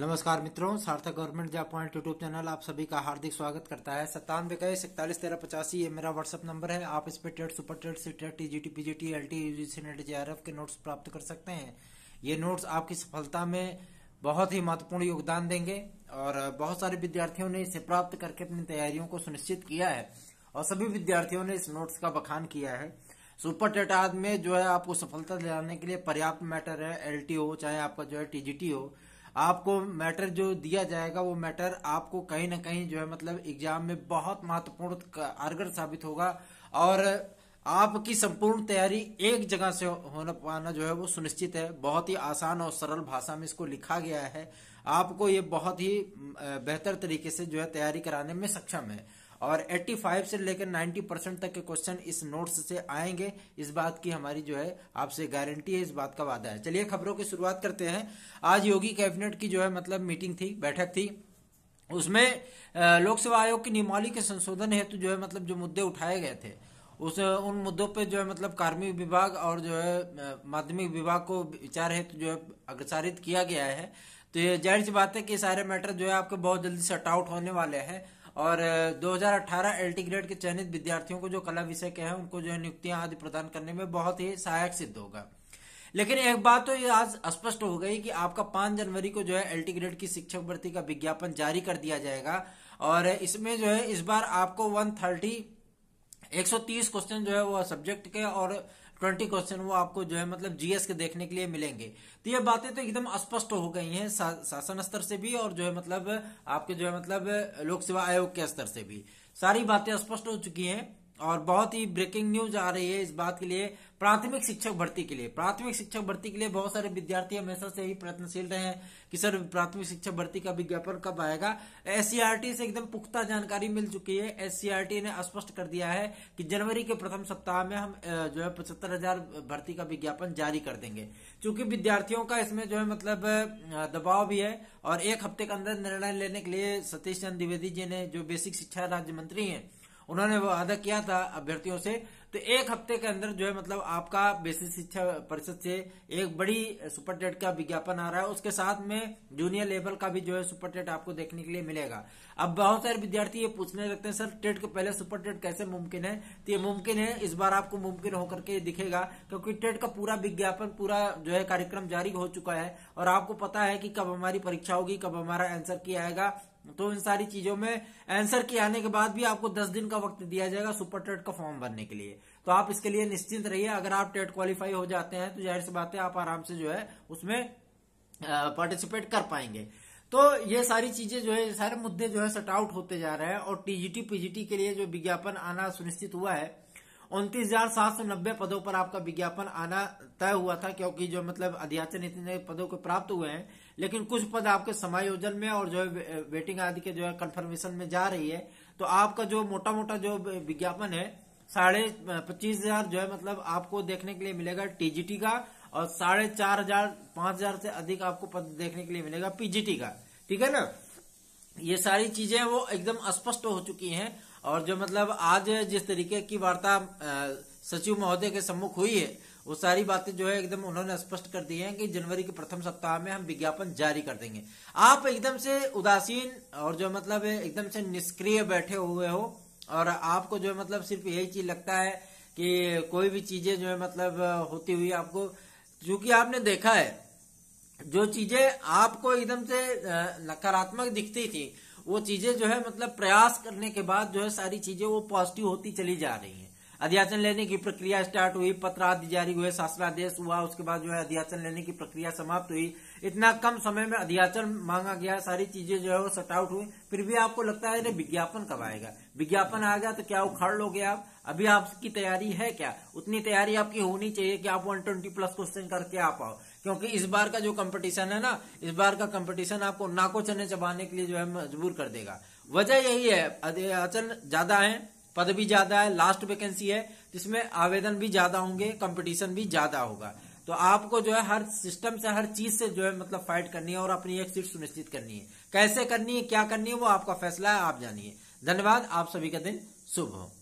नमस्कार मित्रों Sarthak government job point YouTube channel आप सभी का हार्दिक स्वागत करता है सत्तानवे का इकतालीस तेरह पचासी ये मेरा व्हाट्सअप नंबर है आप इस पर trade super trade C trade T G T P G T L T U G net J R F के नोट्स प्राप्त कर सकते हैं ये नोट्स आपकी सफलता में बहुत ही महत्वपूर्ण योगदान देंगे और बहुत सारे विद्यार्थियों ने इसे प्राप्त करके अपनी तैयारियों को सुनिश्चित किया है और सभी विद्यार्थियों ने इस नोट्स का बखान किया है सुपर आदि में जो है आपको सफलता दिलाने के लिए पर्याप्त मैटर है एल चाहे आपका जो है टीजीटी हो आपको मैटर जो दिया जाएगा वो मैटर आपको कहीं ना कहीं जो है मतलब एग्जाम में बहुत महत्वपूर्ण कारगर साबित होगा और आपकी संपूर्ण तैयारी एक जगह से होना पाना जो है वो सुनिश्चित है बहुत ही आसान और सरल भाषा में इसको लिखा गया है आपको ये बहुत ही बेहतर तरीके से जो है तैयारी कराने में सक्षम है और 85 से लेकर 90 परसेंट तक के क्वेश्चन इस नोट्स से आएंगे इस बात की हमारी जो है आपसे गारंटी है इस बात का वादा है चलिए खबरों की शुरुआत करते हैं आज योगी कैबिनेट की जो है मतलब मीटिंग थी बैठक थी उसमें लोक सेवा आयोग की नियमावली के संशोधन हेतु जो है मतलब जो मुद्दे उठाए गए थे उस उन मुद्दों पे जो है मतलब कार्मिक विभाग और जो है माध्यमिक विभाग को विचार हेतु जो है अग्रसारित किया गया है तो ये जाहिर सी बात है कि सारे मैटर जो है आपके बहुत जल्दी सट आउट होने वाले हैं और 2018 एलटी ग्रेड के चयनित विद्यार्थियों को जो कला विषय के हैं उनको जो है नियुक्तियां आदि प्रदान करने में बहुत ही सहायक सिद्ध होगा लेकिन एक बात तो ये आज स्पष्ट हो गई कि आपका पांच जनवरी को जो है एलटी ग्रेड की शिक्षक भर्ती का विज्ञापन जारी कर दिया जाएगा और इसमें जो है इस बार आपको वन थर्टी एक सौ तीस क्वेश्चन जो है वो सब्जेक्ट के और ट्वेंटी क्वेश्चन वो आपको जो है मतलब जीएस के देखने के लिए मिलेंगे तो ये बातें तो एकदम स्पष्ट हो गई हैं शासन स्तर से भी और जो है मतलब आपके जो है मतलब लोक सेवा आयोग के स्तर से भी सारी बातें स्पष्ट हो चुकी हैं और बहुत ही ब्रेकिंग न्यूज आ रही है इस बात के लिए प्राथमिक शिक्षक भर्ती के लिए प्राथमिक शिक्षक भर्ती के लिए बहुत सारे विद्यार्थी हमेशा से ही प्रयत्नशील रहे हैं कि सर प्राथमिक शिक्षक भर्ती का विज्ञापन कब आएगा एस से एकदम पुख्ता जानकारी मिल चुकी है एस ने स्पष्ट कर दिया है कि जनवरी के प्रथम सप्ताह में हम जो है पचहत्तर हजार भर्ती का विज्ञापन जारी कर देंगे चूंकि विद्यार्थियों का इसमें जो है मतलब दबाव भी है और एक हफ्ते के अंदर निर्णय लेने के लिए सतीश चंद द्विवेदी जी ने जो बेसिक शिक्षा राज्य मंत्री है उन्होंने वादा किया था अभ्यर्थियों से तो एक हफ्ते के अंदर जो है मतलब आपका बेसिक शिक्षा परिषद से एक बड़ी सुपर टेट का विज्ञापन आ रहा है उसके साथ में जूनियर लेवल का भी जो है सुपर टेट आपको देखने के लिए मिलेगा अब बहुत सारे विद्यार्थी ये पूछने लगते हैं सर टेट के पहले सुपर टेट कैसे मुमकिन है तो ये मुमकिन है इस बार आपको मुमकिन होकर के दिखेगा क्योंकि टेट का पूरा विज्ञापन पूरा जो है कार्यक्रम जारी हो चुका है और आपको पता है कि कब हमारी परीक्षा होगी कब हमारा आंसर किया आएगा तो इन सारी चीजों में आंसर के आने के बाद भी आपको 10 दिन का वक्त दिया जाएगा सुपर टेट का फॉर्म भरने के लिए तो आप इसके लिए निश्चिंत रहिए अगर आप टेट क्वालिफाई हो जाते हैं तो जाहिर सी बात है आप आराम से जो है उसमें पार्टिसिपेट कर पाएंगे तो ये सारी चीजें जो है सारे मुद्दे जो है सट आउट होते जा रहे हैं और टीजीटी पीजीटी के लिए जो विज्ञापन आना सुनिश्चित हुआ है उनतीस पदों पर आपका विज्ञापन आना तय हुआ था क्योंकि जो मतलब अध्याचन इतने पदों के प्राप्त हुए हैं लेकिन कुछ पद आपके समायोजन में और जो है वेटिंग आदि के जो है कंफर्मेशन में जा रही है तो आपका जो मोटा मोटा जो विज्ञापन है साढ़े पच्चीस हजार जो है मतलब आपको देखने के लिए मिलेगा टीजीटी का और साढ़े चार हजार पांच हजार से अधिक आपको पद देखने के लिए मिलेगा पीजीटी का ठीक है ना ये सारी चीजें वो एकदम स्पष्ट हो चुकी हैं और जो मतलब आज जिस तरीके की वार्ता सचिव महोदय के सम्मुख हुई है वो सारी बातें जो है एकदम उन्होंने स्पष्ट कर दी हैं कि जनवरी के प्रथम सप्ताह में हम विज्ञापन जारी कर देंगे आप एकदम से उदासीन और जो मतलब एकदम से निष्क्रिय बैठे हुए हो और आपको जो है मतलब सिर्फ यही चीज लगता है कि कोई भी चीजें जो है मतलब होती हुई आपको चूंकि आपने देखा है जो चीजें आपको एकदम से नकारात्मक दिखती थी वो चीजें जो है मतलब प्रयास करने के बाद जो है सारी चीजें वो पॉजिटिव होती चली जा रही है अध्याचन लेने की प्रक्रिया स्टार्ट हुई आदि जारी हुए शासनादेश हुआ उसके बाद जो है अध्याचन लेने की प्रक्रिया समाप्त हुई इतना कम समय में अध्याचन मांगा गया सारी चीजें जो है वो सट आउट हुई फिर भी आपको लगता है अरे विज्ञापन कब आएगा विज्ञापन आएगा तो क्या उखाड़ लोगे आप अभी आपकी तैयारी है क्या उतनी तैयारी आपकी होनी चाहिए कि आप 120 प्लस क्वेश्चन करके आ पाओ क्योंकि इस बार का जो कंपटीशन है ना इस बार का कंपटीशन आपको नाको चने चबाने के लिए जो है मजबूर कर देगा वजह यही है अचल ज्यादा है पद भी ज्यादा है लास्ट वैकेंसी है जिसमें आवेदन भी ज्यादा होंगे कंपटीशन भी ज्यादा होगा तो आपको जो है हर सिस्टम से हर चीज से जो है मतलब फाइट करनी है और अपनी एक सीट सुनिश्चित करनी है कैसे करनी है क्या करनी है वो आपका फैसला है आप जानिए धन्यवाद आप सभी का दिन शुभ हो